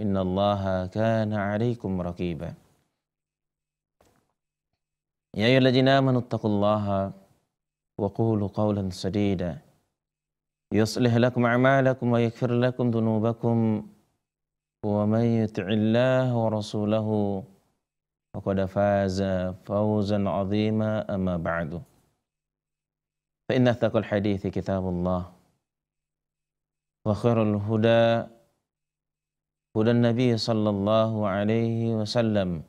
إن الله كان عليكم رقيبا يا أيها الذين آمنوا اتقوا الله وقولوا قولا سديدا يصلح لكم أعمالكم ويغفر لكم ذنوبكم ومن يطع الله ورسوله فقد فاز فوزا عظيما أما بعد فإن أثق الحديث كتاب الله وخير الهدى هدى النبي صلى الله عليه وسلم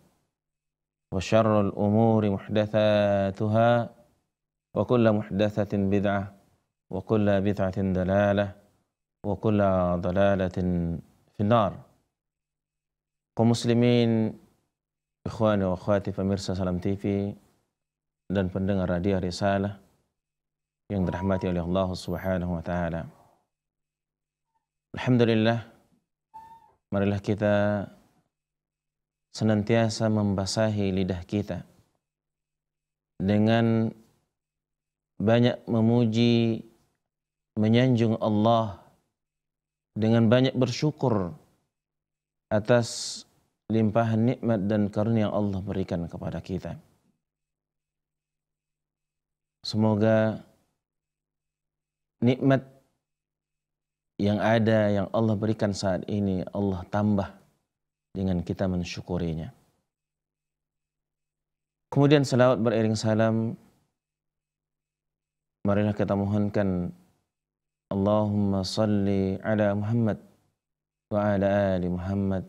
وشر الأمور محدثاتها وكل محدثة بدعة وكل بدعة دلالة وكل ضلالة في النار كمسلمين إخواني وأخواتي فمرسى سلام تيفي dan pendengar radio risalah yang dirahmati oleh Allah Subhanahu wa taala. Alhamdulillah marilah kita senantiasa membasahi lidah kita dengan banyak memuji, menyanjung Allah, dengan banyak bersyukur atas limpahan nikmat dan karunia yang Allah berikan kepada kita. Semoga nikmat yang ada yang Allah berikan saat ini Allah tambah dengan kita mensyukurinya. Kemudian salawat beriring salam marilah kita mohonkan Allahumma salli ala Muhammad wa ala ali Muhammad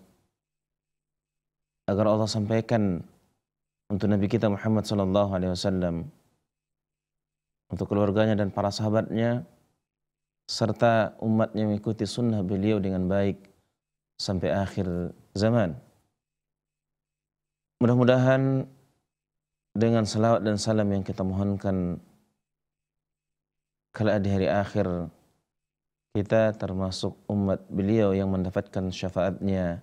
agar Allah sampaikan untuk Nabi kita Muhammad sallallahu alaihi wasallam untuk keluarganya dan para sahabatnya serta umatnya mengikuti sunnah beliau dengan baik sampai akhir zaman. Mudah-mudahan dengan selawat dan salam yang kita mohonkan kala di hari akhir kita termasuk umat beliau yang mendapatkan syafaatnya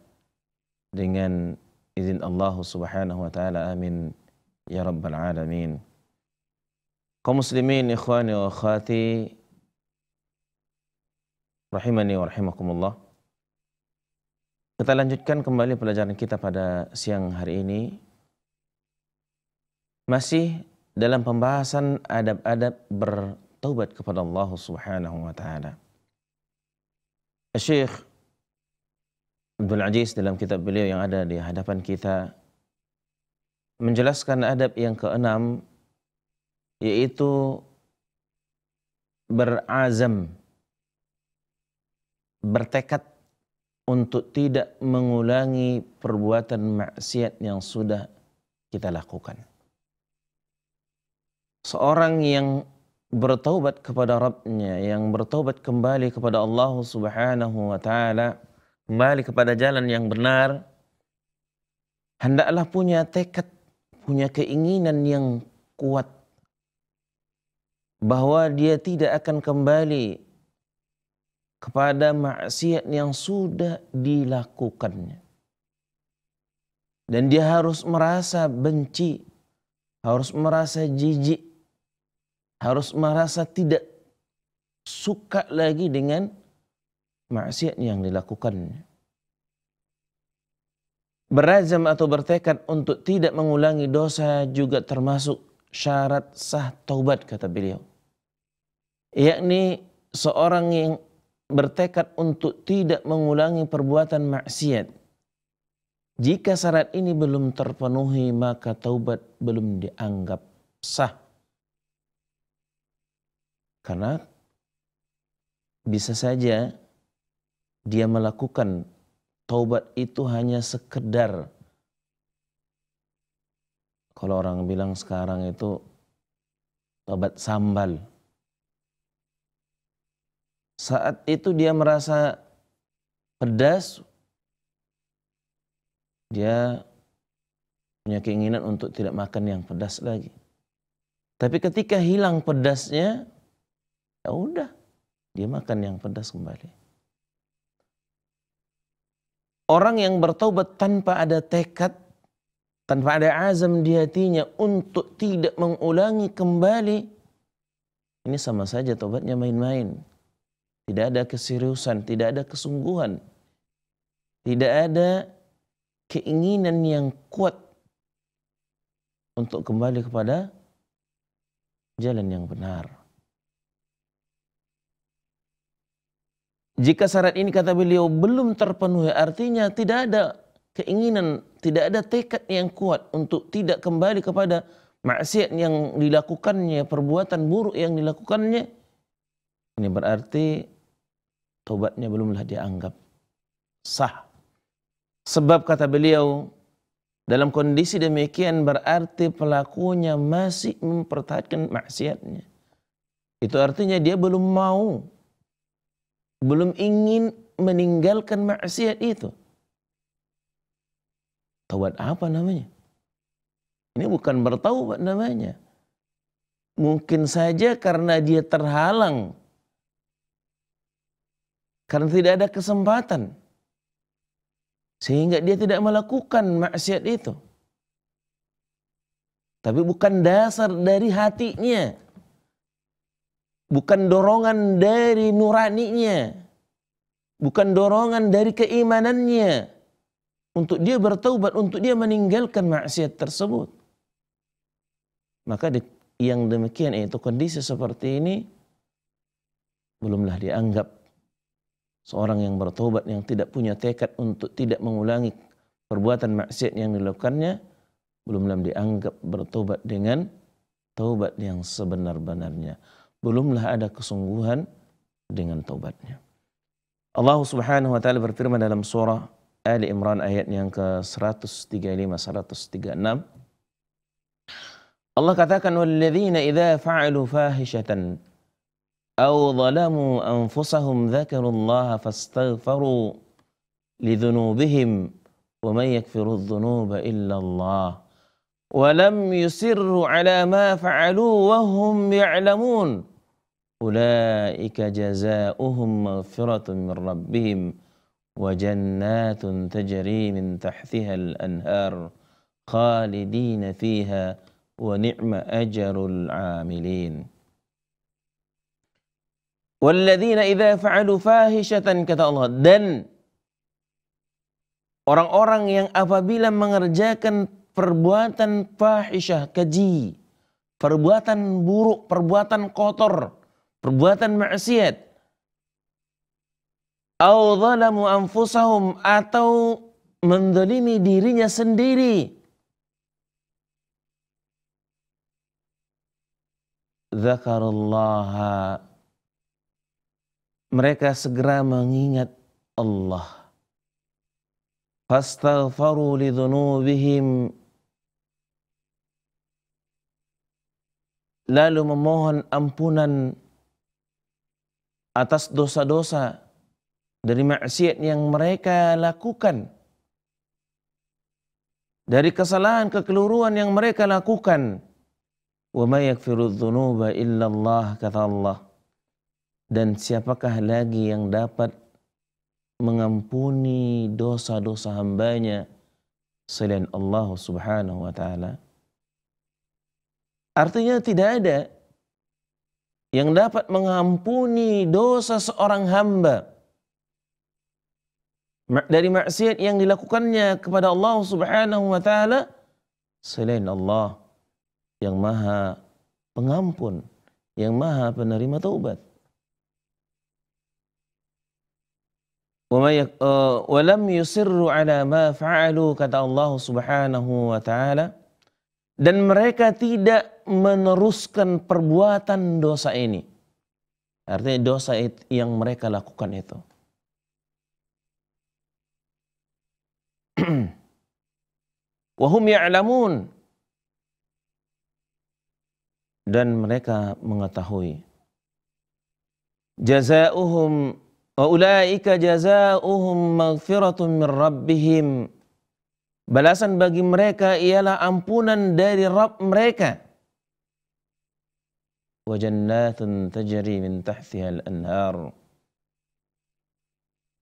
dengan izin Allah Subhanahu wa taala amin ya rabbal alamin kaum muslimin ikhwani wa akhwati rahimani wa rahimakumullah. Kita lanjutkan kembali pelajaran kita pada siang hari ini. Masih dalam pembahasan adab-adab bertaubat kepada Allah Subhanahu wa taala. Syekh Abdul Aziz dalam kitab beliau yang ada di hadapan kita menjelaskan adab yang keenam yaitu berazam bertekad untuk tidak mengulangi perbuatan maksiat yang sudah kita lakukan. Seorang yang bertaubat kepada Rabbnya, yang bertaubat kembali kepada Allah Subhanahu wa taala, kembali kepada jalan yang benar, hendaklah punya tekad, punya keinginan yang kuat bahwa dia tidak akan kembali kepada maksiat yang sudah dilakukannya. Dan dia harus merasa benci, harus merasa jijik, harus merasa tidak suka lagi dengan maksiat yang dilakukannya. Berazam atau bertekad untuk tidak mengulangi dosa juga termasuk syarat sah taubat kata beliau. Yakni seorang yang bertekad untuk tidak mengulangi perbuatan maksiat. Jika syarat ini belum terpenuhi, maka taubat belum dianggap sah. Karena bisa saja dia melakukan taubat itu hanya sekedar kalau orang bilang sekarang itu taubat sambal saat itu dia merasa pedas, dia punya keinginan untuk tidak makan yang pedas lagi. Tapi ketika hilang pedasnya, ya udah, dia makan yang pedas kembali. Orang yang bertobat tanpa ada tekad, tanpa ada azam di hatinya untuk tidak mengulangi kembali, ini sama saja tobatnya main-main. Tidak ada keseriusan, tidak ada kesungguhan. Tidak ada keinginan yang kuat untuk kembali kepada jalan yang benar. Jika syarat ini kata beliau belum terpenuhi artinya tidak ada keinginan, tidak ada tekad yang kuat untuk tidak kembali kepada maksiat yang dilakukannya, perbuatan buruk yang dilakukannya. Ini berarti taubatnya belumlah dianggap sah. Sebab kata beliau, dalam kondisi demikian berarti pelakunya masih mempertahankan maksiatnya. Itu artinya dia belum mau, belum ingin meninggalkan maksiat itu. Taubat apa namanya? Ini bukan bertaubat namanya. Mungkin saja karena dia terhalang karena tidak ada kesempatan. Sehingga dia tidak melakukan maksiat itu. Tapi bukan dasar dari hatinya. Bukan dorongan dari nuraninya. Bukan dorongan dari keimanannya. Untuk dia bertaubat, untuk dia meninggalkan maksiat tersebut. Maka yang demikian yaitu kondisi seperti ini belumlah dianggap Seorang yang bertobat yang tidak punya tekad untuk tidak mengulangi perbuatan maksiat yang dilakukannya belumlah dianggap bertobat dengan taubat yang sebenar-benarnya. Belumlah ada kesungguhan dengan taubatnya. Allah Subhanahu wa taala berfirman dalam surah Ali Imran ayat yang ke-135 136 Allah katakan walladzina idza fa'alu fahishatan أو ظلموا أنفسهم ذكروا الله فاستغفروا لذنوبهم ومن يكفر الذنوب إلا الله ولم يسروا على ما فعلوا وهم يعلمون أولئك جزاؤهم مغفرة من ربهم وجنات تجري من تحتها الأنهار خالدين فيها ونعم أجر العاملين Walladzina idza fa'alu fahishatan kata Allah dan orang-orang yang apabila mengerjakan perbuatan fahisyah keji, perbuatan buruk, perbuatan kotor, perbuatan maksiat au zalamu anfusahum atau mendzalimi dirinya sendiri. Zakarullaha mereka segera mengingat Allah. Fastaghfaru li lalu memohon ampunan atas dosa-dosa dari maksiat yang mereka lakukan. Dari kesalahan kekeliruan yang mereka lakukan. Wa ma yaghfiru illa Allah kata Allah. Dan siapakah lagi yang dapat mengampuni dosa-dosa hambanya selain Allah Subhanahu wa taala? Artinya tidak ada yang dapat mengampuni dosa seorang hamba dari maksiat yang dilakukannya kepada Allah Subhanahu wa taala selain Allah yang Maha Pengampun, yang Maha Penerima Taubat. walam yusirru ala ma fa'alu kata Allah Subhanahu wa taala dan mereka tidak meneruskan perbuatan dosa ini. Artinya dosa yang mereka lakukan itu. Wahum ya'lamun. Dan mereka mengetahui. Jazauhum Wa ulaika jazaohum maghfiratun min rabbihim. Balasan bagi mereka ialah ampunan dari Rabb mereka. Wa jannatun tajri min tahtiha anhar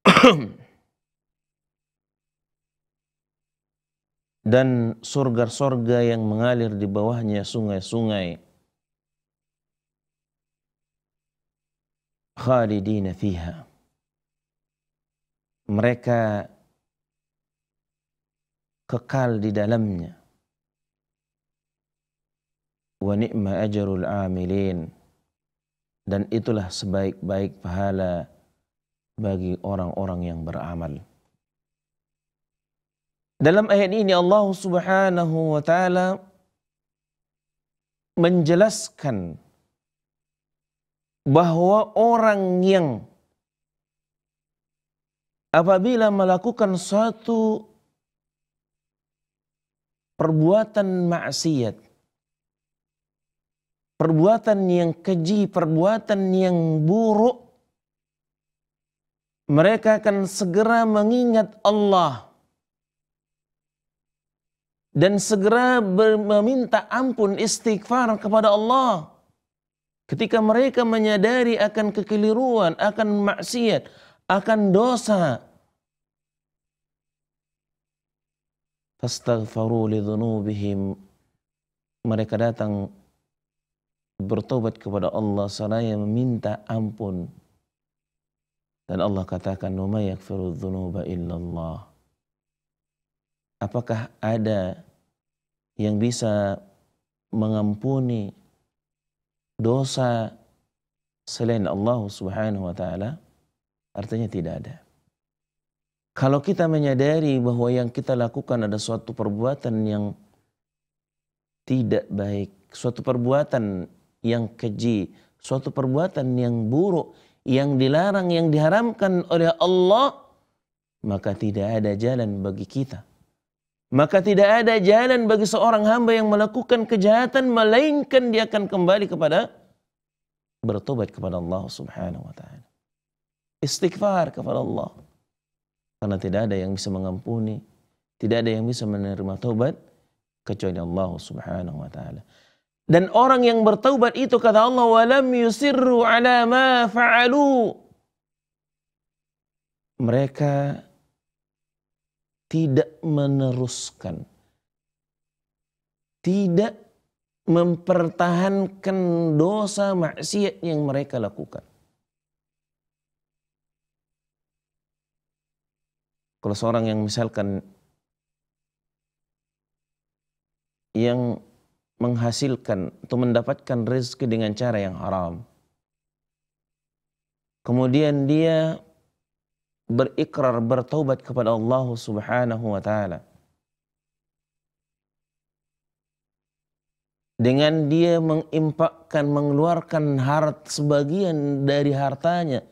dan surga-surga yang mengalir di bawahnya sungai-sungai. Khalidina fiha mereka kekal di dalamnya. Wa ni'ma ajrul amilin. Dan itulah sebaik-baik pahala bagi orang-orang yang beramal. Dalam ayat ini Allah Subhanahu wa taala menjelaskan bahwa orang yang apabila melakukan suatu perbuatan maksiat, perbuatan yang keji, perbuatan yang buruk, mereka akan segera mengingat Allah dan segera meminta ampun istighfar kepada Allah. Ketika mereka menyadari akan kekeliruan, akan maksiat, akan dosa, fastaghfiru li mereka datang bertobat kepada Allah seraya meminta ampun dan Allah katakan wa yaghfiru dhunuba illallah apakah ada yang bisa mengampuni dosa selain Allah Subhanahu wa taala artinya tidak ada kalau kita menyadari bahwa yang kita lakukan ada suatu perbuatan yang tidak baik, suatu perbuatan yang keji, suatu perbuatan yang buruk, yang dilarang, yang diharamkan oleh Allah, maka tidak ada jalan bagi kita. Maka tidak ada jalan bagi seorang hamba yang melakukan kejahatan, melainkan dia akan kembali kepada bertobat kepada Allah Subhanahu wa Ta'ala. Istighfar kepada Allah karena tidak ada yang bisa mengampuni, tidak ada yang bisa menerima taubat kecuali Allah Subhanahu wa taala. Dan orang yang bertaubat itu kata Allah wa lam yusirru ala ma fa'alu. Mereka tidak meneruskan tidak mempertahankan dosa maksiat yang mereka lakukan. Kalau seorang yang misalkan yang menghasilkan atau mendapatkan rezeki dengan cara yang haram. Kemudian dia berikrar bertaubat kepada Allah Subhanahu wa taala. Dengan dia mengimpakkan, mengeluarkan harta sebagian dari hartanya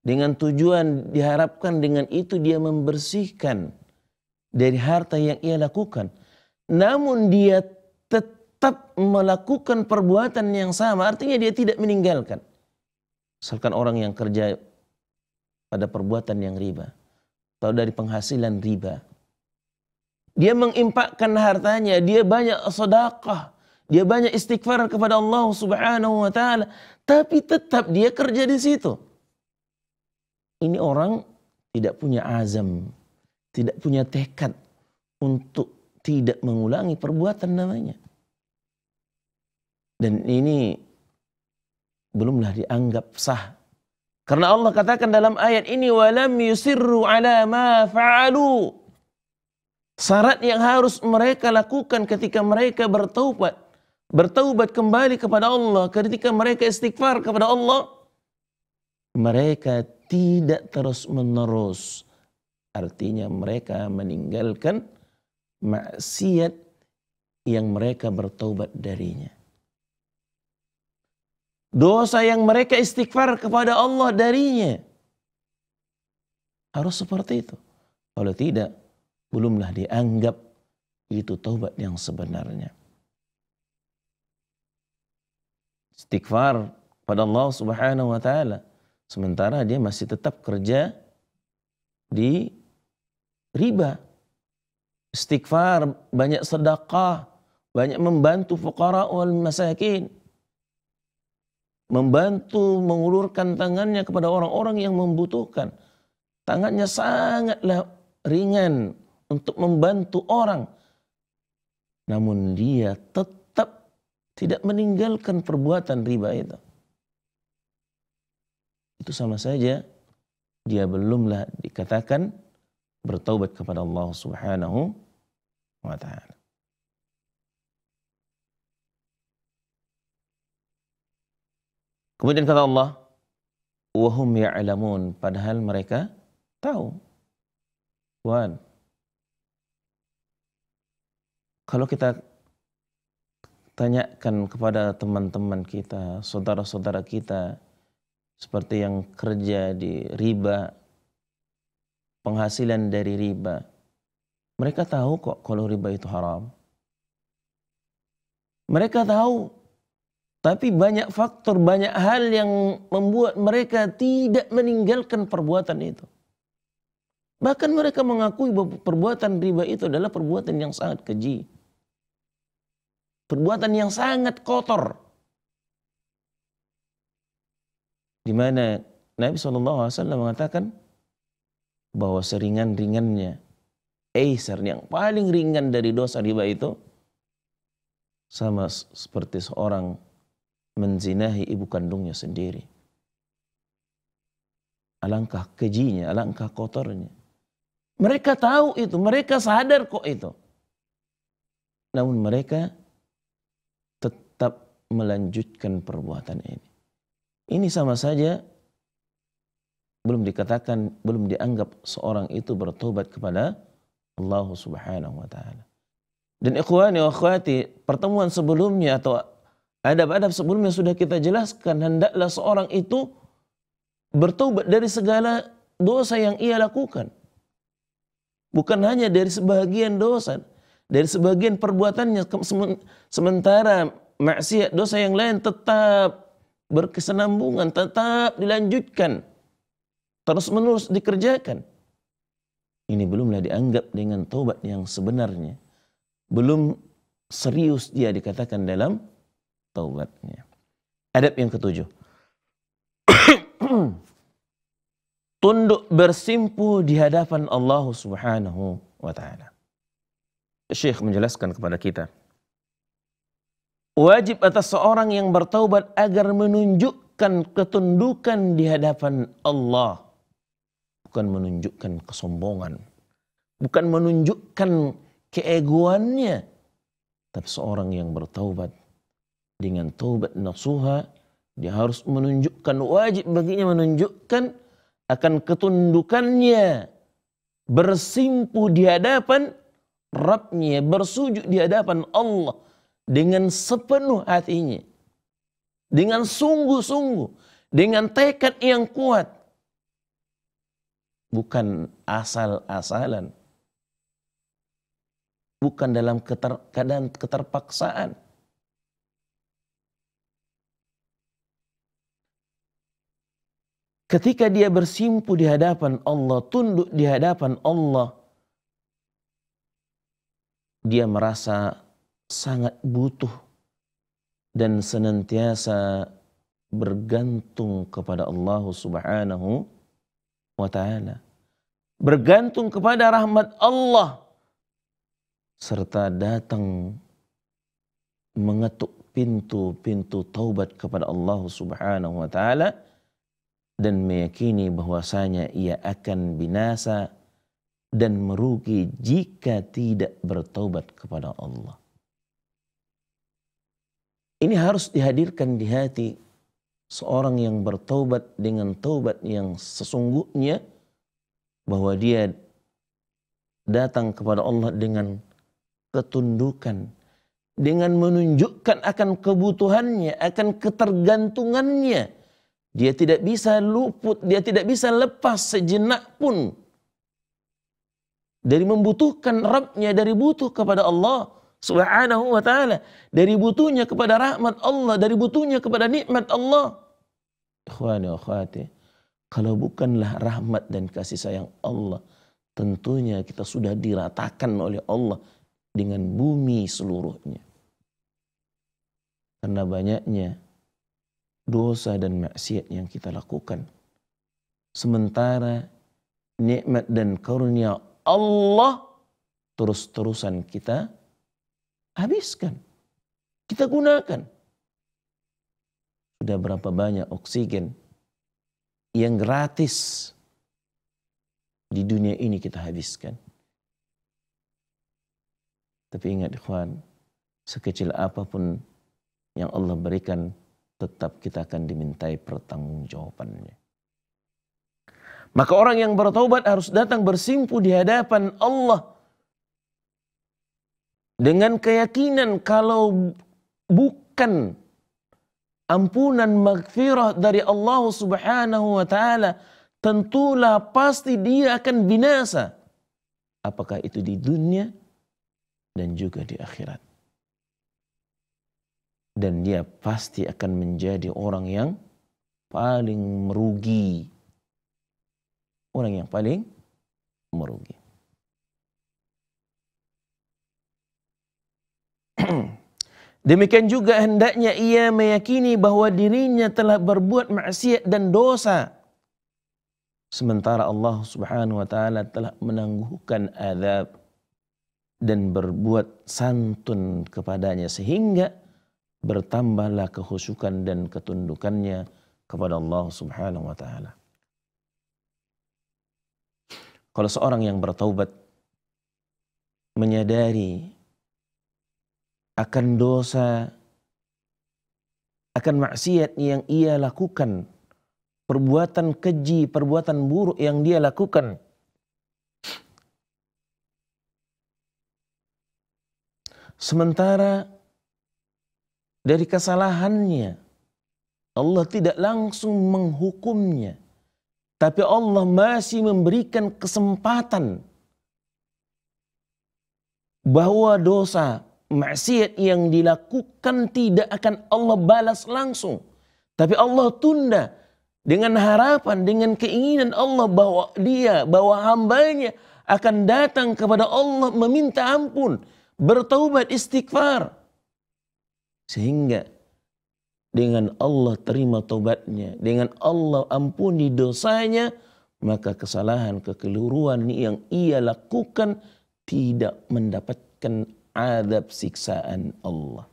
dengan tujuan diharapkan dengan itu dia membersihkan dari harta yang ia lakukan. Namun dia tetap melakukan perbuatan yang sama, artinya dia tidak meninggalkan. Misalkan orang yang kerja pada perbuatan yang riba atau dari penghasilan riba. Dia mengimpakkan hartanya, dia banyak sedekah, dia banyak istighfar kepada Allah Subhanahu wa taala, tapi tetap dia kerja di situ ini orang tidak punya azam, tidak punya tekad untuk tidak mengulangi perbuatan namanya. Dan ini belumlah dianggap sah. Karena Allah katakan dalam ayat ini walam yusirru ala ma fa'alu. Syarat yang harus mereka lakukan ketika mereka bertaubat, bertaubat kembali kepada Allah, ketika mereka istighfar kepada Allah, mereka tidak terus-menerus. Artinya mereka meninggalkan maksiat yang mereka bertobat darinya. Dosa yang mereka istighfar kepada Allah darinya. Harus seperti itu. Kalau tidak, belumlah dianggap itu taubat yang sebenarnya. Istighfar pada Allah Subhanahu wa taala Sementara dia masih tetap kerja di riba. Istighfar, banyak sedekah, banyak membantu fuqara wal masakin. Membantu mengulurkan tangannya kepada orang-orang yang membutuhkan. Tangannya sangatlah ringan untuk membantu orang. Namun dia tetap tidak meninggalkan perbuatan riba itu itu sama saja dia belumlah dikatakan bertaubat kepada Allah Subhanahu wa taala. Kemudian kata Allah, "Wahum ya'lamun," padahal mereka tahu. Wan. Kalau kita tanyakan kepada teman-teman kita, saudara-saudara kita, seperti yang kerja di riba, penghasilan dari riba. Mereka tahu kok kalau riba itu haram. Mereka tahu, tapi banyak faktor, banyak hal yang membuat mereka tidak meninggalkan perbuatan itu. Bahkan mereka mengakui bahwa perbuatan riba itu adalah perbuatan yang sangat keji. Perbuatan yang sangat kotor di mana Nabi SAW mengatakan bahwa seringan-ringannya Eisar yang paling ringan dari dosa riba itu sama seperti seorang menzinahi ibu kandungnya sendiri. Alangkah kejinya, alangkah kotornya. Mereka tahu itu, mereka sadar kok itu. Namun mereka tetap melanjutkan perbuatan ini. Ini sama saja belum dikatakan, belum dianggap seorang itu bertobat kepada Allah Subhanahu wa taala. Dan ikhwani wa akhwati, pertemuan sebelumnya atau adab-adab sebelumnya sudah kita jelaskan hendaklah seorang itu bertobat dari segala dosa yang ia lakukan. Bukan hanya dari sebagian dosa, dari sebagian perbuatannya sementara maksiat dosa yang lain tetap berkesenambungan, tetap dilanjutkan. Terus-menerus dikerjakan. Ini belumlah dianggap dengan taubat yang sebenarnya. Belum serius dia dikatakan dalam taubatnya. Adab yang ketujuh. Tunduk bersimpu di hadapan Allah Subhanahu wa taala. Syekh menjelaskan kepada kita Wajib atas seorang yang bertaubat agar menunjukkan ketundukan di hadapan Allah. Bukan menunjukkan kesombongan. Bukan menunjukkan keegoannya. Tapi seorang yang bertaubat dengan taubat nasuha, dia harus menunjukkan, wajib baginya menunjukkan akan ketundukannya. bersimpuh di hadapan Rabbnya, bersujud di hadapan Allah dengan sepenuh hatinya, dengan sungguh-sungguh, dengan tekad yang kuat, bukan asal-asalan, bukan dalam keter, keadaan keterpaksaan. Ketika dia bersimpu di hadapan Allah, tunduk di hadapan Allah, dia merasa sangat butuh dan senantiasa bergantung kepada Allah Subhanahu wa taala. Bergantung kepada rahmat Allah serta datang mengetuk pintu-pintu taubat kepada Allah Subhanahu wa taala dan meyakini bahwasanya ia akan binasa dan merugi jika tidak bertaubat kepada Allah. Ini harus dihadirkan di hati seorang yang bertaubat dengan taubat yang sesungguhnya bahwa dia datang kepada Allah dengan ketundukan dengan menunjukkan akan kebutuhannya, akan ketergantungannya. Dia tidak bisa luput, dia tidak bisa lepas sejenak pun dari membutuhkan Rabbnya, dari butuh kepada Allah subhanahu wa ta'ala. Dari butuhnya kepada rahmat Allah, dari butuhnya kepada nikmat Allah. Ikhwani wa khawati, kalau bukanlah rahmat dan kasih sayang Allah, tentunya kita sudah diratakan oleh Allah dengan bumi seluruhnya. Karena banyaknya dosa dan maksiat yang kita lakukan. Sementara nikmat dan karunia Allah terus-terusan kita habiskan. Kita gunakan. Sudah berapa banyak oksigen yang gratis di dunia ini kita habiskan. Tapi ingat ikhwan, sekecil apapun yang Allah berikan tetap kita akan dimintai pertanggungjawabannya. Maka orang yang bertaubat harus datang bersimpu di hadapan Allah dengan keyakinan kalau bukan ampunan maghfirah dari Allah Subhanahu wa taala tentulah pasti dia akan binasa apakah itu di dunia dan juga di akhirat dan dia pasti akan menjadi orang yang paling merugi orang yang paling merugi Mm. Demikian juga hendaknya ia meyakini bahwa dirinya telah berbuat maksiat dan dosa. Sementara Allah Subhanahu wa taala telah menangguhkan azab dan berbuat santun kepadanya sehingga bertambahlah kehusukan dan ketundukannya kepada Allah Subhanahu wa taala. Kalau seorang yang bertaubat menyadari akan dosa, akan maksiat yang ia lakukan, perbuatan keji, perbuatan buruk yang dia lakukan. Sementara dari kesalahannya, Allah tidak langsung menghukumnya, tapi Allah masih memberikan kesempatan bahwa dosa maksiat yang dilakukan tidak akan Allah balas langsung. Tapi Allah tunda dengan harapan, dengan keinginan Allah bahwa dia, bahwa hambanya akan datang kepada Allah meminta ampun, bertaubat istighfar. Sehingga dengan Allah terima taubatnya, dengan Allah ampuni dosanya, maka kesalahan, kekeliruan yang ia lakukan tidak mendapatkan adab siksaan Allah.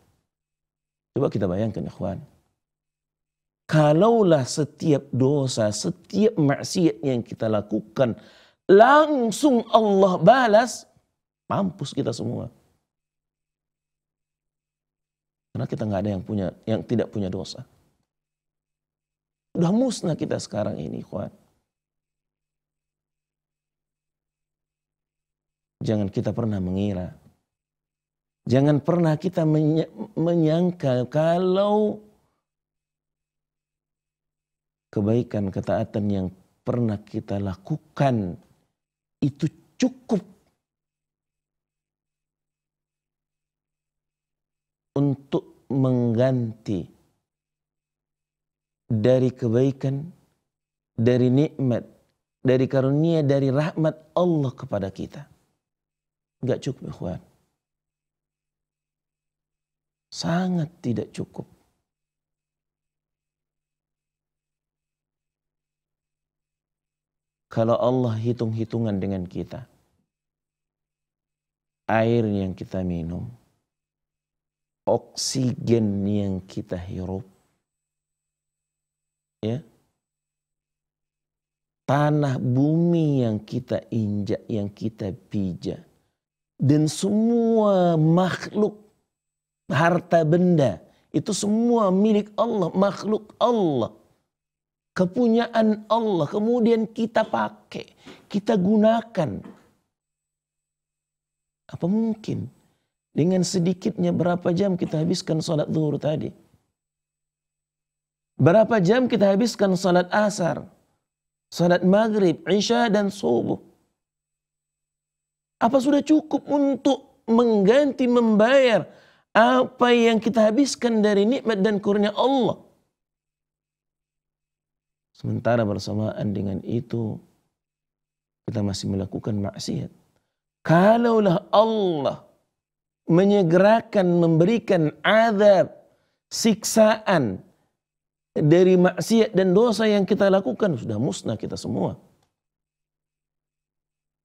Coba kita bayangkan ya, kawan. Kalaulah setiap dosa, setiap maksiat yang kita lakukan langsung Allah balas, mampus kita semua. Karena kita nggak ada yang punya, yang tidak punya dosa. Udah musnah kita sekarang ini, kawan. Jangan kita pernah mengira Jangan pernah kita menyangka kalau kebaikan, ketaatan yang pernah kita lakukan itu cukup untuk mengganti dari kebaikan, dari nikmat, dari karunia, dari rahmat Allah kepada kita. Enggak cukup, ikhwan sangat tidak cukup. Kalau Allah hitung-hitungan dengan kita, air yang kita minum, oksigen yang kita hirup, ya, tanah bumi yang kita injak, yang kita pijak, dan semua makhluk harta benda, itu semua milik Allah, makhluk Allah. Kepunyaan Allah, kemudian kita pakai, kita gunakan. Apa mungkin dengan sedikitnya berapa jam kita habiskan sholat zuhur tadi? Berapa jam kita habiskan sholat asar, sholat maghrib, isya dan subuh? Apa sudah cukup untuk mengganti membayar apa yang kita habiskan dari nikmat dan kurnia Allah. Sementara bersamaan dengan itu kita masih melakukan maksiat. Kalaulah Allah menyegerakan memberikan azab, siksaan dari maksiat dan dosa yang kita lakukan sudah musnah kita semua.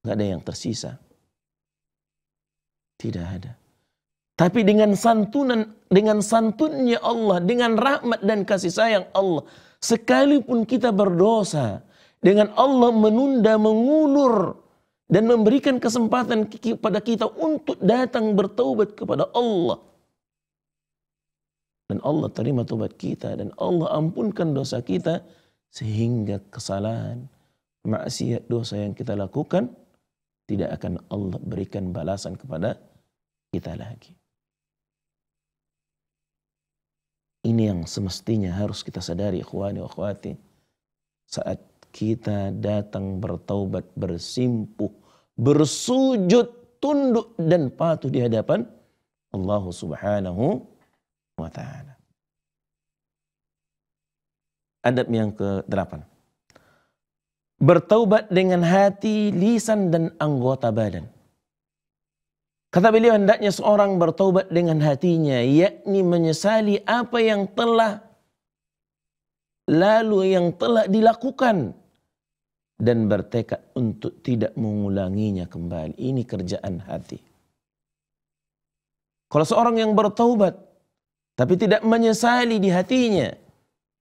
Gak ada yang tersisa. Tidak ada. Tapi dengan santunan, dengan santunnya Allah, dengan rahmat dan kasih sayang Allah, sekalipun kita berdosa, dengan Allah menunda, mengulur, dan memberikan kesempatan kepada kita untuk datang bertobat kepada Allah. Dan Allah terima tobat kita dan Allah ampunkan dosa kita sehingga kesalahan, maksiat dosa yang kita lakukan tidak akan Allah berikan balasan kepada kita lagi. Ini yang semestinya harus kita sadari ikhwani wa akhwati. Saat kita datang bertaubat, bersimpuh, bersujud, tunduk dan patuh di hadapan Allah Subhanahu wa taala. Adab yang ke-8. Bertaubat dengan hati, lisan dan anggota badan. Kata beliau hendaknya seorang bertobat dengan hatinya yakni menyesali apa yang telah lalu yang telah dilakukan dan bertekad untuk tidak mengulanginya kembali. Ini kerjaan hati. Kalau seorang yang bertaubat tapi tidak menyesali di hatinya,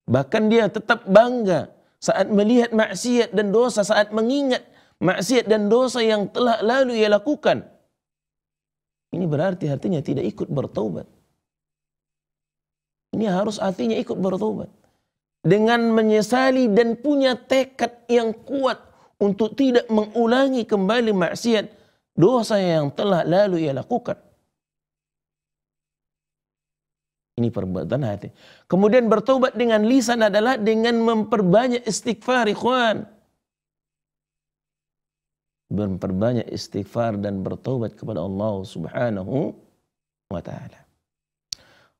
bahkan dia tetap bangga saat melihat maksiat dan dosa, saat mengingat maksiat dan dosa yang telah lalu ia lakukan, ini berarti artinya tidak ikut bertobat. Ini harus artinya ikut bertobat Dengan menyesali dan punya tekad yang kuat untuk tidak mengulangi kembali maksiat dosa yang telah lalu ia lakukan. Ini perbuatan hati. Kemudian bertobat dengan lisan adalah dengan memperbanyak istighfar ikhwan berperbanyak istighfar dan bertobat kepada Allah Subhanahu wa taala.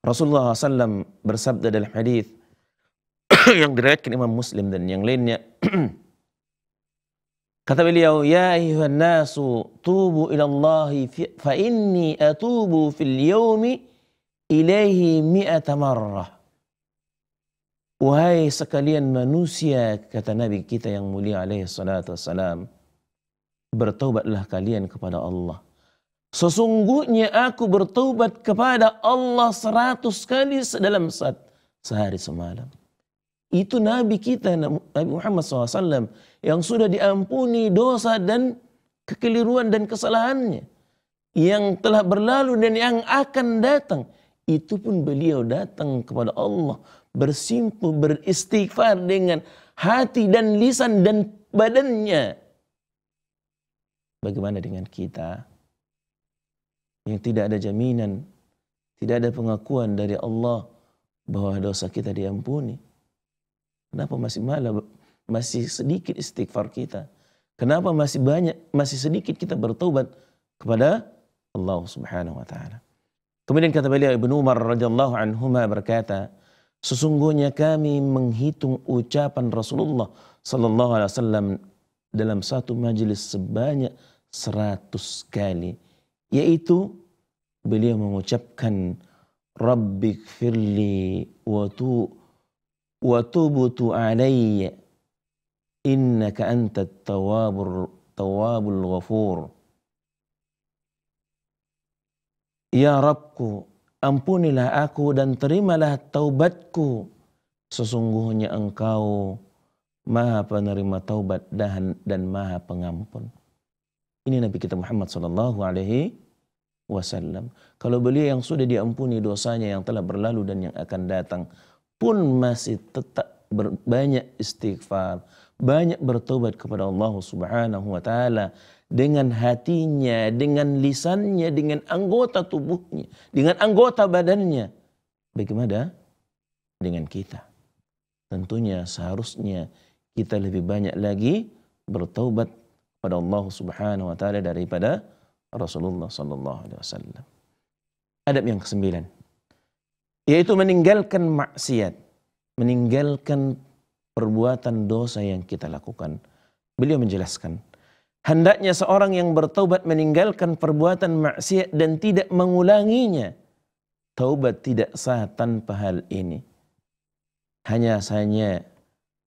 Rasulullah SAW bersabda dalam hadis yang diriwayatkan Imam Muslim dan yang lainnya. Kata beliau, "Ya ayuhan nasu, tubu ila Allah fa inni atubu fil yaumi ilaihi mi'ata marrah." Wahai sekalian manusia, kata Nabi kita yang mulia alaihi salatu wassalam, bertaubatlah kalian kepada Allah. Sesungguhnya aku bertaubat kepada Allah seratus kali dalam saat sehari semalam. Itu Nabi kita, Nabi Muhammad SAW yang sudah diampuni dosa dan kekeliruan dan kesalahannya. Yang telah berlalu dan yang akan datang. Itu pun beliau datang kepada Allah bersimpu, beristighfar dengan hati dan lisan dan badannya Bagaimana dengan kita yang tidak ada jaminan, tidak ada pengakuan dari Allah bahwa dosa kita diampuni? Kenapa masih malah masih sedikit istighfar kita? Kenapa masih banyak masih sedikit kita bertobat kepada Allah Subhanahu wa taala? Kemudian kata beliau Ibnu Umar radhiyallahu anhuma berkata, sesungguhnya kami menghitung ucapan Rasulullah sallallahu alaihi wasallam dalam satu majelis sebanyak seratus kali. Yaitu beliau mengucapkan Rabbik firli watu tu wa tubutu alayya innaka anta tawabur tawabul ghafur. Ya Rabbku, ampunilah aku dan terimalah taubatku. Sesungguhnya engkau maha penerima taubat dan, dan maha pengampun. Ini Nabi kita Muhammad Sallallahu Alaihi Wasallam. Kalau beliau yang sudah diampuni dosanya yang telah berlalu dan yang akan datang pun masih tetap banyak istighfar, banyak bertobat kepada Allah Subhanahu Wa Taala dengan hatinya, dengan lisannya, dengan anggota tubuhnya, dengan anggota badannya. Bagaimana dengan kita? Tentunya seharusnya kita lebih banyak lagi bertobat pada Allah Subhanahu wa taala daripada Rasulullah sallallahu alaihi wasallam. Adab yang kesembilan yaitu meninggalkan maksiat, meninggalkan perbuatan dosa yang kita lakukan. Beliau menjelaskan, hendaknya seorang yang bertaubat meninggalkan perbuatan maksiat dan tidak mengulanginya. Taubat tidak sah tanpa hal ini. Hanya saja,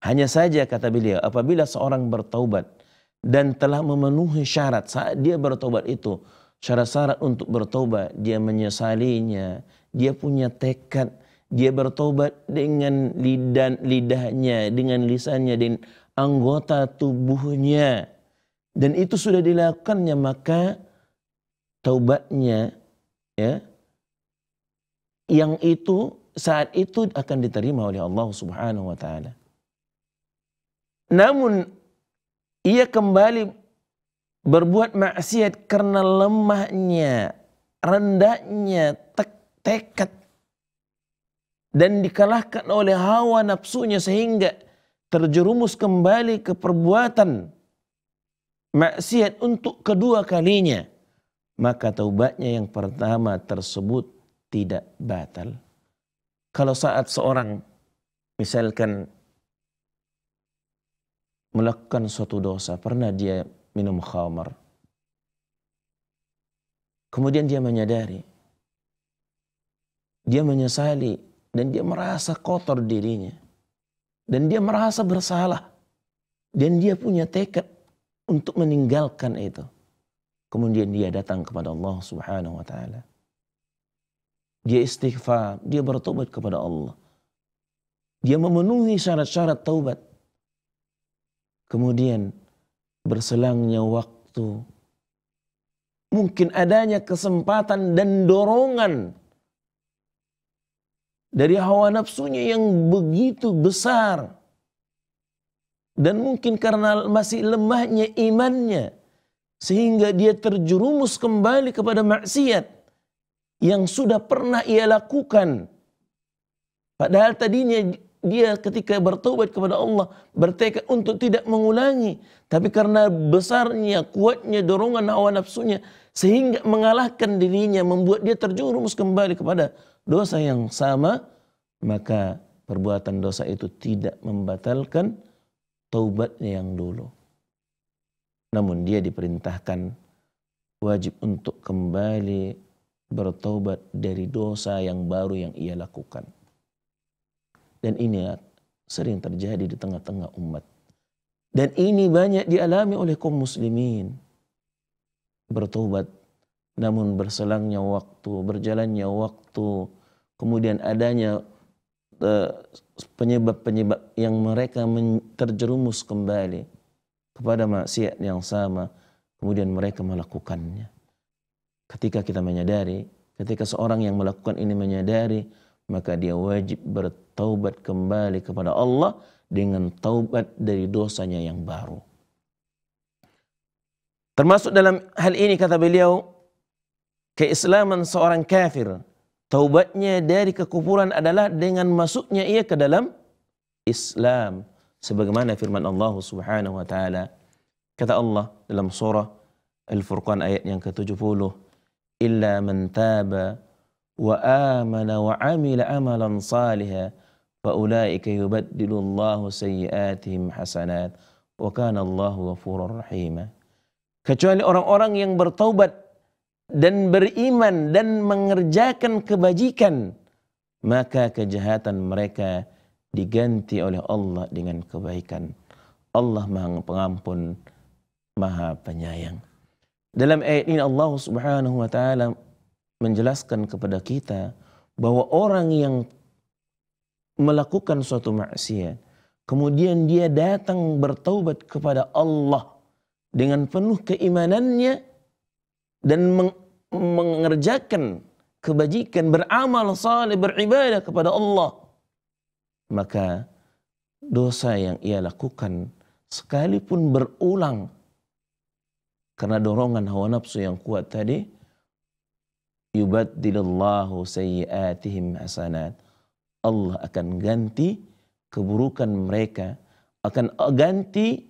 hanya saja kata beliau, apabila seorang bertaubat dan telah memenuhi syarat saat dia bertobat itu syarat-syarat untuk bertobat dia menyesalinya dia punya tekad dia bertobat dengan lidah lidahnya dengan lisannya dan anggota tubuhnya dan itu sudah dilakukannya maka taubatnya ya yang itu saat itu akan diterima oleh Allah Subhanahu wa taala namun ia kembali berbuat maksiat karena lemahnya, rendahnya tekad dan dikalahkan oleh hawa nafsunya sehingga terjerumus kembali ke perbuatan maksiat untuk kedua kalinya, maka taubatnya yang pertama tersebut tidak batal. Kalau saat seorang misalkan melakukan suatu dosa, pernah dia minum khamar. Kemudian dia menyadari, dia menyesali dan dia merasa kotor dirinya. Dan dia merasa bersalah. Dan dia punya tekad untuk meninggalkan itu. Kemudian dia datang kepada Allah subhanahu wa ta'ala. Dia istighfar, dia bertobat kepada Allah. Dia memenuhi syarat-syarat taubat Kemudian berselangnya waktu, mungkin adanya kesempatan dan dorongan dari hawa nafsunya yang begitu besar. Dan mungkin karena masih lemahnya imannya sehingga dia terjerumus kembali kepada maksiat yang sudah pernah ia lakukan. Padahal tadinya dia ketika bertobat kepada Allah bertekad untuk tidak mengulangi tapi karena besarnya kuatnya dorongan hawa nafsunya sehingga mengalahkan dirinya membuat dia terjerumus kembali kepada dosa yang sama maka perbuatan dosa itu tidak membatalkan taubatnya yang dulu namun dia diperintahkan wajib untuk kembali bertobat dari dosa yang baru yang ia lakukan dan ini ya, sering terjadi di tengah-tengah umat. Dan ini banyak dialami oleh kaum muslimin. Bertobat, namun berselangnya waktu, berjalannya waktu, kemudian adanya eh, penyebab-penyebab uh, yang mereka terjerumus kembali kepada maksiat yang sama, kemudian mereka melakukannya. Ketika kita menyadari, ketika seorang yang melakukan ini menyadari maka dia wajib bertaubat kembali kepada Allah dengan taubat dari dosanya yang baru. Termasuk dalam hal ini kata beliau, keislaman seorang kafir, taubatnya dari kekufuran adalah dengan masuknya ia ke dalam Islam. Sebagaimana firman Allah subhanahu wa ta'ala. Kata Allah dalam surah Al-Furqan ayat yang ke-70, Illa man taba وآمن وعمل عملا صالحا فأولئك يبدل الله سيئاتهم حسنات وكان الله wa kana Kecuali orang-orang yang bertaubat dan beriman dan mengerjakan kebajikan, maka kejahatan mereka diganti oleh Allah dengan kebaikan. Allah Maha Pengampun, Maha Penyayang. Dalam ayat ini Allah Subhanahu wa taala menjelaskan kepada kita bahwa orang yang melakukan suatu maksiat, kemudian dia datang bertaubat kepada Allah dengan penuh keimanannya dan meng mengerjakan kebajikan, beramal saleh, beribadah kepada Allah, maka dosa yang ia lakukan sekalipun berulang karena dorongan hawa nafsu yang kuat tadi yubaddilullahu sayyiatihim hasanat. Allah akan ganti keburukan mereka, akan ganti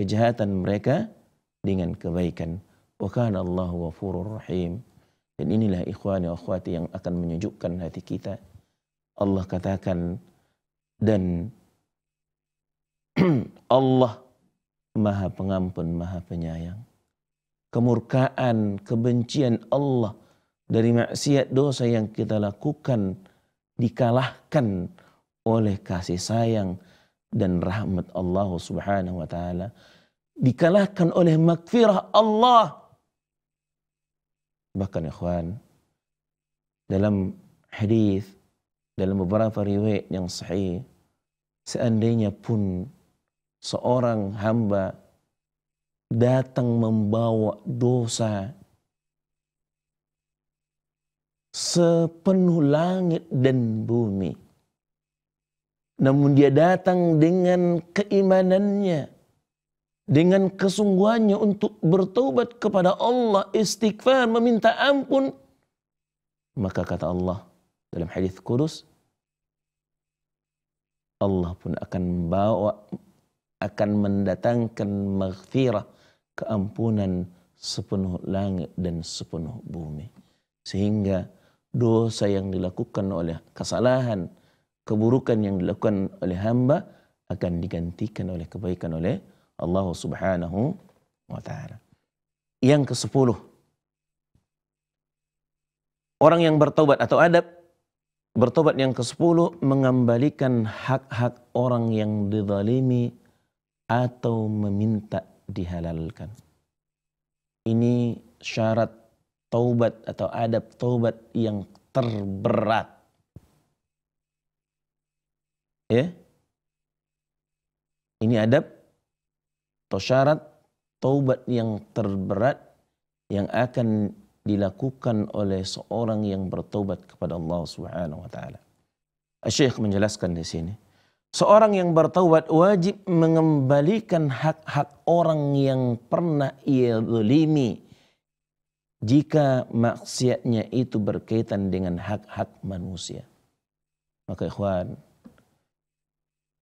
kejahatan mereka dengan kebaikan. Wa kana Allahu ghafurur rahim. Dan inilah ikhwani wa akhwati yang akan menyejukkan hati kita. Allah katakan dan Allah Maha Pengampun, Maha Penyayang. Kemurkaan, kebencian Allah dari maksiat dosa yang kita lakukan dikalahkan oleh kasih sayang dan rahmat Allah Subhanahu wa taala dikalahkan oleh makfirah Allah bahkan ikhwan dalam hadis dalam beberapa riwayat yang sahih seandainya pun seorang hamba datang membawa dosa sepenuh langit dan bumi. Namun dia datang dengan keimanannya, dengan kesungguhannya untuk bertobat kepada Allah, istighfar, meminta ampun. Maka kata Allah dalam hadis kudus, Allah pun akan membawa, akan mendatangkan maghfirah keampunan sepenuh langit dan sepenuh bumi sehingga dosa yang dilakukan oleh kesalahan, keburukan yang dilakukan oleh hamba akan digantikan oleh kebaikan oleh Allah Subhanahu wa taala. Yang ke-10. Orang yang bertobat atau adab bertobat yang ke-10 mengembalikan hak-hak orang yang dizalimi atau meminta dihalalkan. Ini syarat taubat atau adab taubat yang terberat. Ya. Ini adab atau syarat taubat yang terberat yang akan dilakukan oleh seorang yang bertobat kepada Allah Subhanahu wa taala. Syekh menjelaskan di sini, seorang yang bertaubat wajib mengembalikan hak-hak orang yang pernah ia zalimi jika maksiatnya itu berkaitan dengan hak-hak manusia. Maka ikhwan,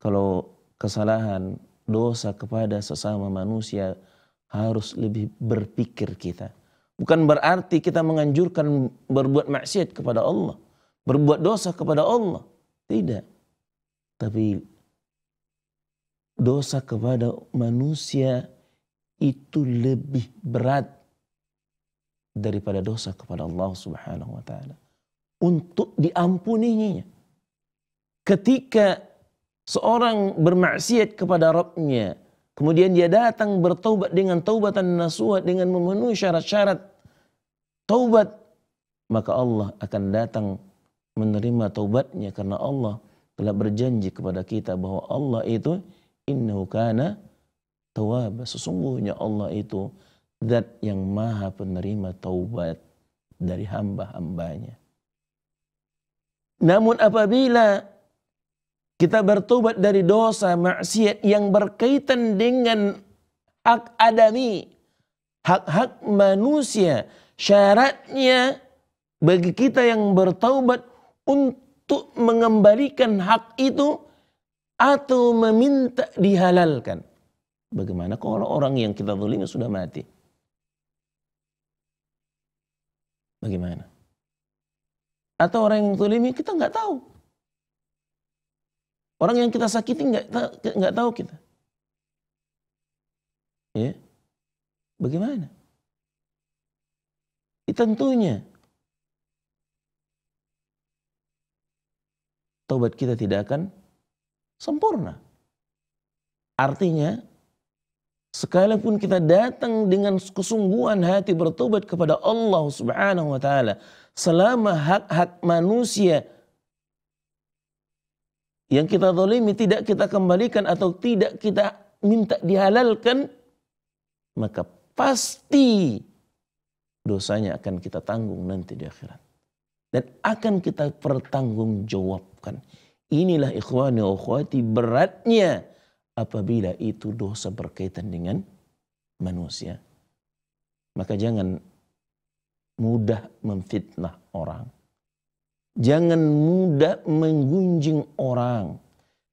kalau kesalahan, dosa kepada sesama manusia harus lebih berpikir kita. Bukan berarti kita menganjurkan berbuat maksiat kepada Allah, berbuat dosa kepada Allah. Tidak. Tapi dosa kepada manusia itu lebih berat daripada dosa kepada Allah Subhanahu wa taala untuk diampuninya. Ketika seorang bermaksiat kepada Rabbnya, kemudian dia datang bertaubat dengan taubatan nasuha dengan memenuhi syarat-syarat taubat, maka Allah akan datang menerima taubatnya karena Allah telah berjanji kepada kita bahwa Allah itu innahu kana tawab. Sesungguhnya Allah itu zat yang maha penerima taubat dari hamba-hambanya. Namun apabila kita bertobat dari dosa maksiat yang berkaitan dengan hak adami, hak-hak manusia, syaratnya bagi kita yang bertaubat untuk mengembalikan hak itu atau meminta dihalalkan. Bagaimana kalau orang yang kita zalimi sudah mati? Bagaimana? Atau orang yang zalimi kita nggak tahu. Orang yang kita sakiti nggak nggak tahu kita. Ya, bagaimana? Ya, tentunya taubat kita tidak akan sempurna. Artinya Sekalipun kita datang dengan kesungguhan hati bertobat kepada Allah Subhanahu wa taala, selama hak-hak manusia yang kita zalimi tidak kita kembalikan atau tidak kita minta dihalalkan, maka pasti dosanya akan kita tanggung nanti di akhirat. Dan akan kita pertanggungjawabkan. Inilah ikhwani wa ukhwati beratnya apabila itu dosa berkaitan dengan manusia. Maka jangan mudah memfitnah orang. Jangan mudah menggunjing orang.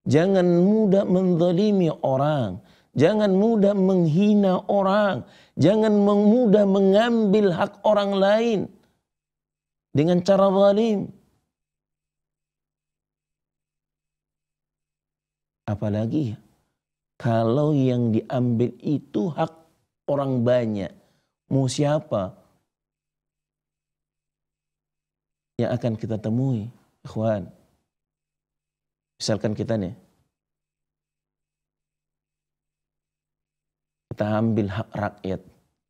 Jangan mudah menzalimi orang. Jangan mudah menghina orang. Jangan mudah mengambil hak orang lain dengan cara zalim. Apalagi kalau yang diambil itu hak orang banyak, mau siapa yang akan kita temui? Ikhwan, misalkan kita nih, kita ambil hak rakyat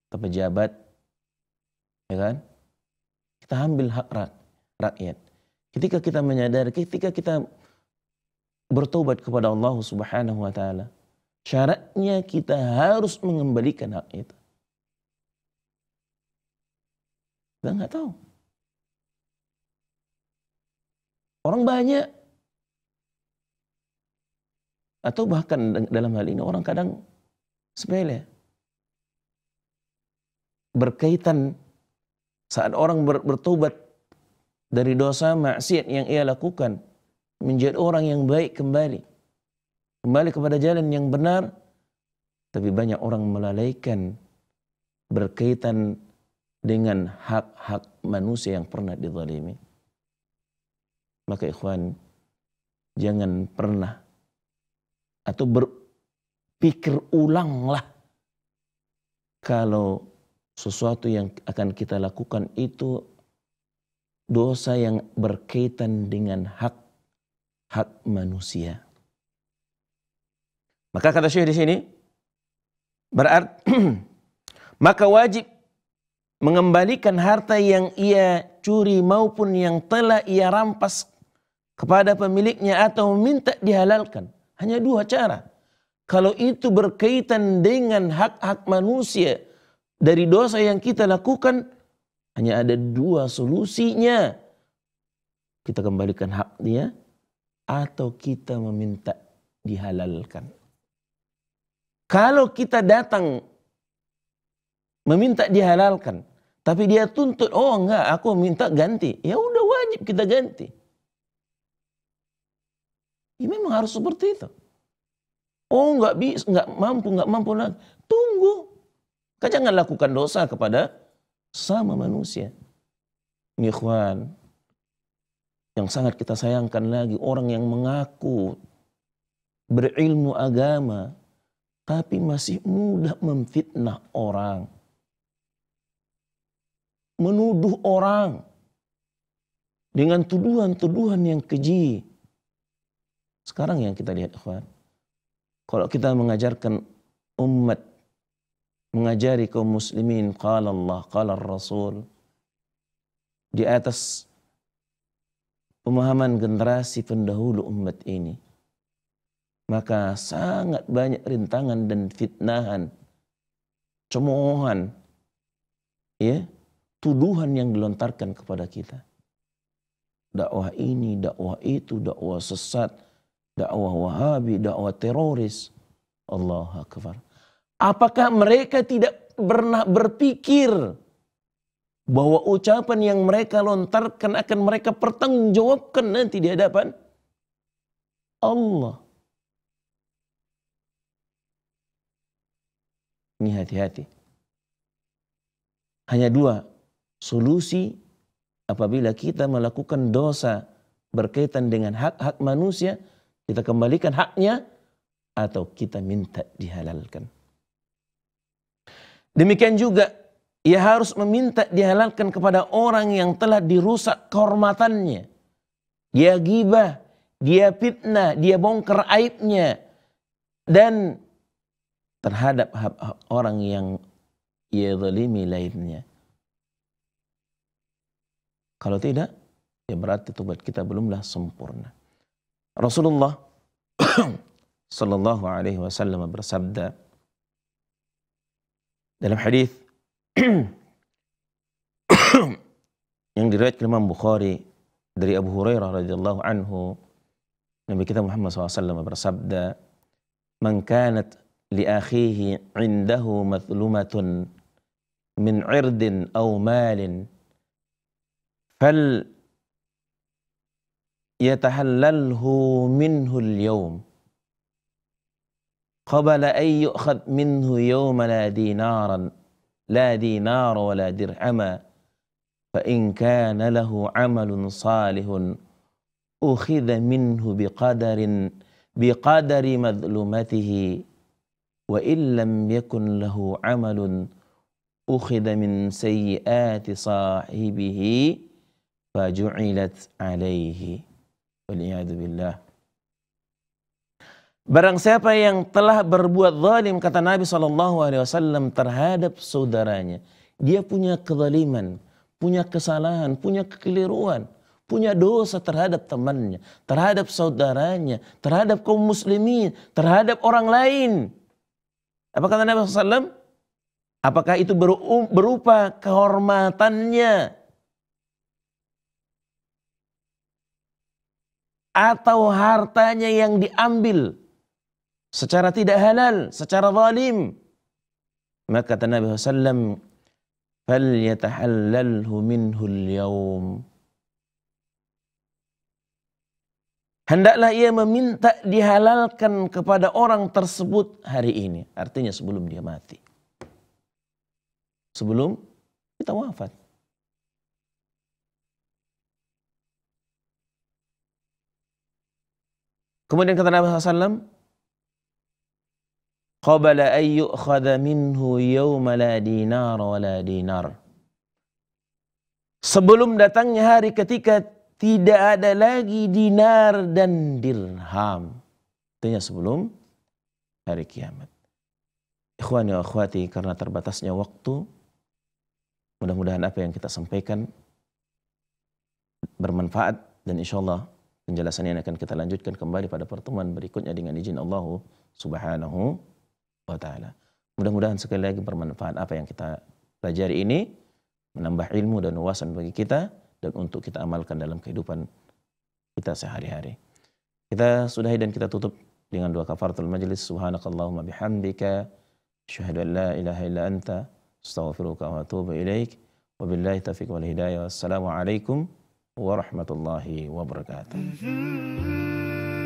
atau pejabat, ya kan? Kita ambil hak rakyat. Ketika kita menyadari, ketika kita bertobat kepada Allah Subhanahu wa taala, Syaratnya kita harus mengembalikan hak itu. Kita nggak tahu. Orang banyak. Atau bahkan dalam hal ini orang kadang sepele. Berkaitan saat orang ber bertobat dari dosa maksiat yang ia lakukan. Menjadi orang yang baik kembali kembali kepada jalan yang benar, tapi banyak orang melalaikan berkaitan dengan hak-hak manusia yang pernah dizalimi. Maka ikhwan, jangan pernah atau berpikir ulanglah kalau sesuatu yang akan kita lakukan itu dosa yang berkaitan dengan hak hak manusia. Maka kata Syekh di sini berarti maka wajib mengembalikan harta yang ia curi maupun yang telah ia rampas kepada pemiliknya atau meminta dihalalkan. Hanya dua cara. Kalau itu berkaitan dengan hak-hak manusia dari dosa yang kita lakukan, hanya ada dua solusinya. Kita kembalikan haknya atau kita meminta dihalalkan. Kalau kita datang meminta dihalalkan, tapi dia tuntut, oh enggak, aku minta ganti. Ya udah wajib kita ganti. Ya memang harus seperti itu. Oh enggak bisa, enggak mampu, enggak mampu lagi. Tunggu. Kan jangan lakukan dosa kepada sama manusia. Ini yang sangat kita sayangkan lagi, orang yang mengaku berilmu agama, tapi masih mudah memfitnah orang, menuduh orang dengan tuduhan-tuduhan yang keji. Sekarang yang kita lihat, ikhwan, kalau kita mengajarkan umat, mengajari kaum muslimin, kala Allah, kala Rasul, di atas pemahaman generasi pendahulu umat ini, maka sangat banyak rintangan dan fitnahan, cemoohan, ya, tuduhan yang dilontarkan kepada kita. Dakwah ini, dakwah itu, dakwah sesat, dakwah wahabi, dakwah teroris. Allah Akbar. Apakah mereka tidak pernah berpikir bahwa ucapan yang mereka lontarkan akan mereka pertanggungjawabkan nanti di hadapan Allah. Ini hati-hati. Hanya dua solusi apabila kita melakukan dosa berkaitan dengan hak-hak manusia, kita kembalikan haknya atau kita minta dihalalkan. Demikian juga ia harus meminta dihalalkan kepada orang yang telah dirusak kehormatannya. Dia gibah, dia fitnah, dia bongkar aibnya. Dan terhadap orang yang ia zalimi lainnya. Kalau tidak, ya berarti tobat kita belumlah sempurna. Rasulullah sallallahu alaihi wasallam bersabda dalam hadis yang diriwayatkan Imam Bukhari dari Abu Hurairah radhiyallahu anhu Nabi kita Muhammad SAW bersabda man kanat لأخيه عنده مظلمة من عرض أو مال فل يتحلله منه اليوم قبل أن يؤخذ منه يوم لا دينارا لا دينار ولا درهما فإن كان له عمل صالح أخذ منه بقدر بقدر مظلمته wa illam لَهُ عَمَلٌ amalun مِنْ min صَاحِبِهِ sahibihi عَلَيْهِ alaihi بِاللَّهِ Barang siapa yang telah berbuat zalim kata Nabi saw terhadap saudaranya, dia punya kezaliman, punya kesalahan, punya kekeliruan, punya dosa terhadap temannya, terhadap saudaranya, terhadap kaum muslimin, terhadap orang lain. Apa kata Nabi SAW? Apakah itu um, berupa kehormatannya? Atau hartanya yang diambil secara tidak halal, secara zalim. Maka kata Nabi SAW, فَلْيَتَحَلَّلْهُ مِنْهُ الْيَوْمِ Hendaklah ia meminta dihalalkan kepada orang tersebut hari ini. Artinya sebelum dia mati. Sebelum kita wafat. Kemudian kata Nabi SAW, Qabala ayyukhada minhu yawma la dinar wa la dinar. Sebelum datangnya hari ketika tidak ada lagi dinar dan dirham. Tentunya sebelum hari kiamat. Ikhwani wa akhwati karena terbatasnya waktu, mudah-mudahan apa yang kita sampaikan bermanfaat dan insya Allah penjelasan ini akan kita lanjutkan kembali pada pertemuan berikutnya dengan izin Allah subhanahu wa ta'ala. Mudah-mudahan sekali lagi bermanfaat apa yang kita pelajari ini, menambah ilmu dan wawasan bagi kita, dan untuk kita amalkan dalam kehidupan kita sehari-hari. Kita sudahi dan kita tutup dengan dua kafaratul majlis. Subhanakallahumma bihamdika. Asyhadu an la ilaha illa anta. Astaghfiruka wa atubu ilaik. Wabillahi taufiq wal hidayah. Wassalamualaikum warahmatullahi wabarakatuh. Mm-hmm.